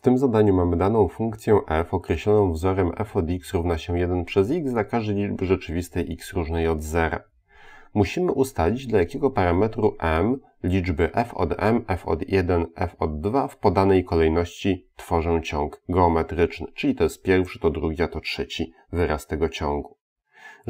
W tym zadaniu mamy daną funkcję f określoną wzorem f od x równa się 1 przez x dla każdej liczby rzeczywistej x różnej od 0. Musimy ustalić dla jakiego parametru m liczby f od m, f od 1, f od 2 w podanej kolejności tworzą ciąg geometryczny, czyli to jest pierwszy, to drugi, a to trzeci wyraz tego ciągu.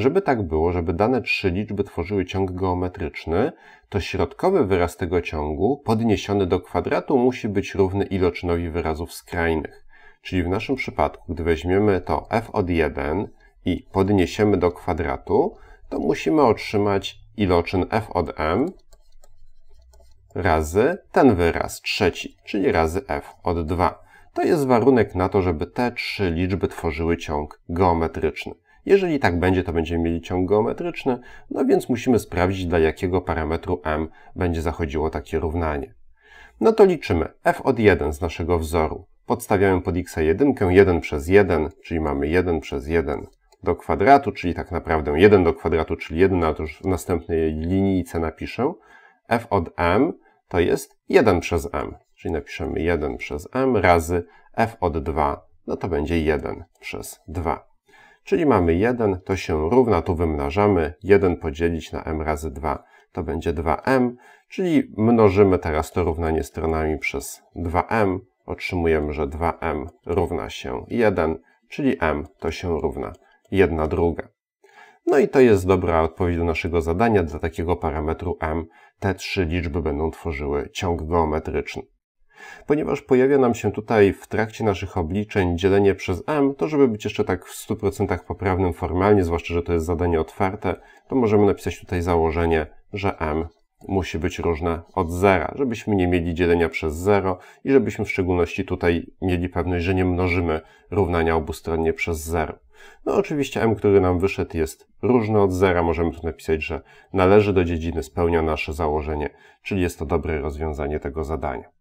Żeby tak było, żeby dane trzy liczby tworzyły ciąg geometryczny, to środkowy wyraz tego ciągu podniesiony do kwadratu musi być równy iloczynowi wyrazów skrajnych. Czyli w naszym przypadku, gdy weźmiemy to f od 1 i podniesiemy do kwadratu, to musimy otrzymać iloczyn f od m razy ten wyraz trzeci, czyli razy f od 2. To jest warunek na to, żeby te trzy liczby tworzyły ciąg geometryczny. Jeżeli tak będzie, to będziemy mieli ciąg geometryczny, no więc musimy sprawdzić, dla jakiego parametru m będzie zachodziło takie równanie. No to liczymy f od 1 z naszego wzoru. Podstawiamy pod x 1, 1 przez 1, czyli mamy 1 przez 1 do kwadratu, czyli tak naprawdę 1 do kwadratu, czyli 1, no ale to już w następnej linijce napiszę. f od m to jest 1 przez m, czyli napiszemy 1 przez m razy f od 2, no to będzie 1 przez 2. Czyli mamy 1, to się równa, tu wymnażamy, 1 podzielić na m razy 2 to będzie 2m, czyli mnożymy teraz to równanie stronami przez 2m, otrzymujemy, że 2m równa się 1, czyli m to się równa 1 druga. No i to jest dobra odpowiedź do naszego zadania. Dla takiego parametru m te trzy liczby będą tworzyły ciąg geometryczny. Ponieważ pojawia nam się tutaj w trakcie naszych obliczeń dzielenie przez m, to żeby być jeszcze tak w 100% poprawnym formalnie, zwłaszcza, że to jest zadanie otwarte, to możemy napisać tutaj założenie, że m musi być różne od zera, żebyśmy nie mieli dzielenia przez 0 i żebyśmy w szczególności tutaj mieli pewność, że nie mnożymy równania obustronnie przez 0. No oczywiście m, który nam wyszedł jest różny od zera, możemy tu napisać, że należy do dziedziny, spełnia nasze założenie, czyli jest to dobre rozwiązanie tego zadania.